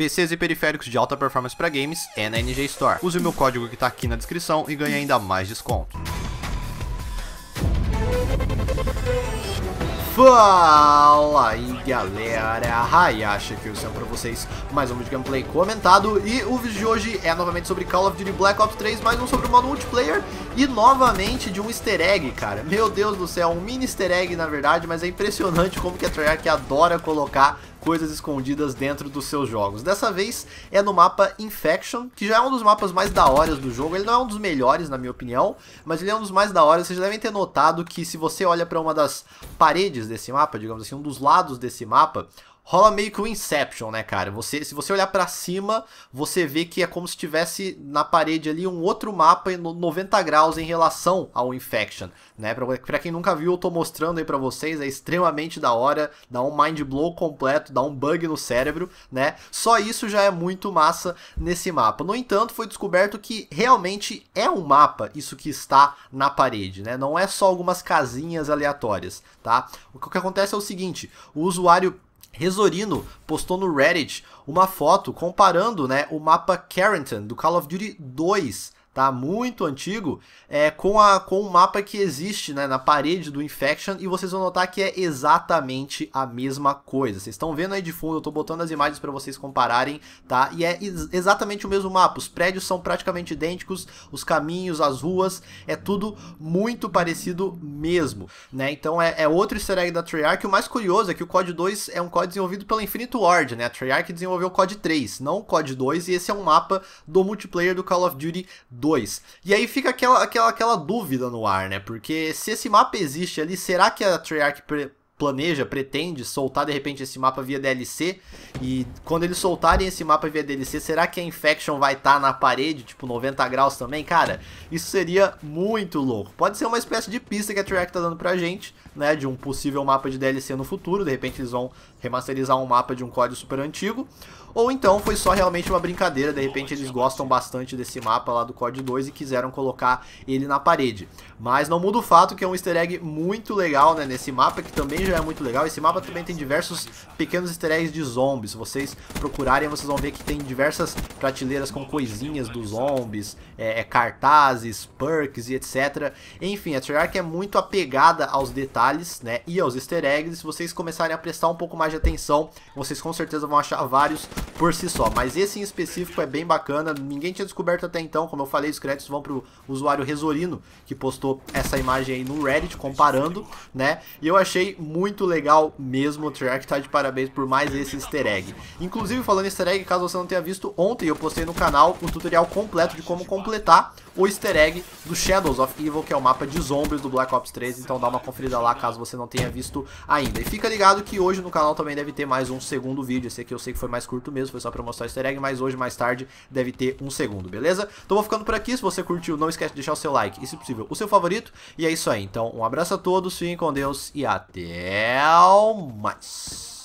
PCs e periféricos de alta performance para games é na NG Store. Use o meu código que está aqui na descrição e ganhe ainda mais desconto. Fala aí galera, Hayashi aqui, eu sendo pra vocês mais um vídeo gameplay comentado E o vídeo de hoje é novamente sobre Call of Duty Black Ops 3, mais um sobre o modo multiplayer E novamente de um easter egg, cara Meu Deus do céu, um mini easter egg na verdade, mas é impressionante como que a Treyarch adora colocar coisas escondidas dentro dos seus jogos. Dessa vez é no mapa Infection, que já é um dos mapas mais daoras do jogo. Ele não é um dos melhores, na minha opinião, mas ele é um dos mais daoras. Vocês devem ter notado que se você olha para uma das paredes desse mapa, digamos assim, um dos lados desse mapa, rola meio que o um Inception, né, cara? Você, se você olhar para cima, você vê que é como se tivesse na parede ali um outro mapa 90 graus em relação ao Infection, né? Pra, pra quem nunca viu, eu tô mostrando aí para vocês, é extremamente da hora, dá um mind blow completo, dá um bug no cérebro, né? Só isso já é muito massa nesse mapa. No entanto, foi descoberto que realmente é um mapa isso que está na parede, né? Não é só algumas casinhas aleatórias, tá? O que acontece é o seguinte, o usuário Resorino postou no Reddit uma foto comparando né, o mapa Carrington do Call of Duty 2 tá? Muito antigo, é, com, a, com o mapa que existe né, na parede do Infection, e vocês vão notar que é exatamente a mesma coisa. Vocês estão vendo aí de fundo, eu tô botando as imagens para vocês compararem, tá? E é exatamente o mesmo mapa, os prédios são praticamente idênticos, os caminhos, as ruas, é tudo muito parecido mesmo, né? Então é, é outro easter egg da Treyarch, o mais curioso é que o COD 2 é um COD desenvolvido pela Infinite Ward, né? A Treyarch desenvolveu o COD 3, não o COD 2, e esse é um mapa do multiplayer do Call of Duty 2. E aí fica aquela, aquela, aquela dúvida no ar, né? Porque se esse mapa existe ali, será que a Treyarch pre planeja, pretende soltar de repente esse mapa via DLC. E quando eles soltarem esse mapa via DLC, será que a Infection vai estar tá na parede, tipo 90 graus também? Cara, isso seria muito louco. Pode ser uma espécie de pista que a Treyarch tá dando pra gente, né? De um possível mapa de DLC no futuro. De repente eles vão remasterizar um mapa de um código super antigo. Ou então foi só realmente uma brincadeira, de repente eles gostam bastante desse mapa lá do COD 2 e quiseram colocar ele na parede. Mas não muda o fato que é um easter egg muito legal né, nesse mapa, que também já é muito legal. Esse mapa também tem diversos pequenos easter eggs de zombies. Se vocês procurarem, vocês vão ver que tem diversas prateleiras com coisinhas dos zombies, é, é cartazes, perks e etc. Enfim, a Treyarch é muito apegada aos detalhes né, e aos easter eggs. Se vocês começarem a prestar um pouco mais de atenção, vocês com certeza vão achar vários por si só. Mas esse em específico é bem bacana. Ninguém tinha descoberto até então. Como eu falei, os créditos vão para o usuário Resorino, que postou essa imagem aí no Reddit, comparando. né? E eu achei muito muito legal mesmo o Treyarch tá de parabéns por mais esse easter egg. Inclusive, falando em easter egg, caso você não tenha visto, ontem eu postei no canal um tutorial completo de como completar o easter egg do Shadows of Evil, que é o mapa de zombies do Black Ops 3, então dá uma conferida lá caso você não tenha visto ainda. E fica ligado que hoje no canal também deve ter mais um segundo vídeo, esse aqui eu sei que foi mais curto mesmo, foi só pra mostrar o easter egg, mas hoje mais tarde deve ter um segundo, beleza? Então vou ficando por aqui, se você curtiu não esquece de deixar o seu like e se possível o seu favorito, e é isso aí, então um abraço a todos, fiquem com Deus e até mais!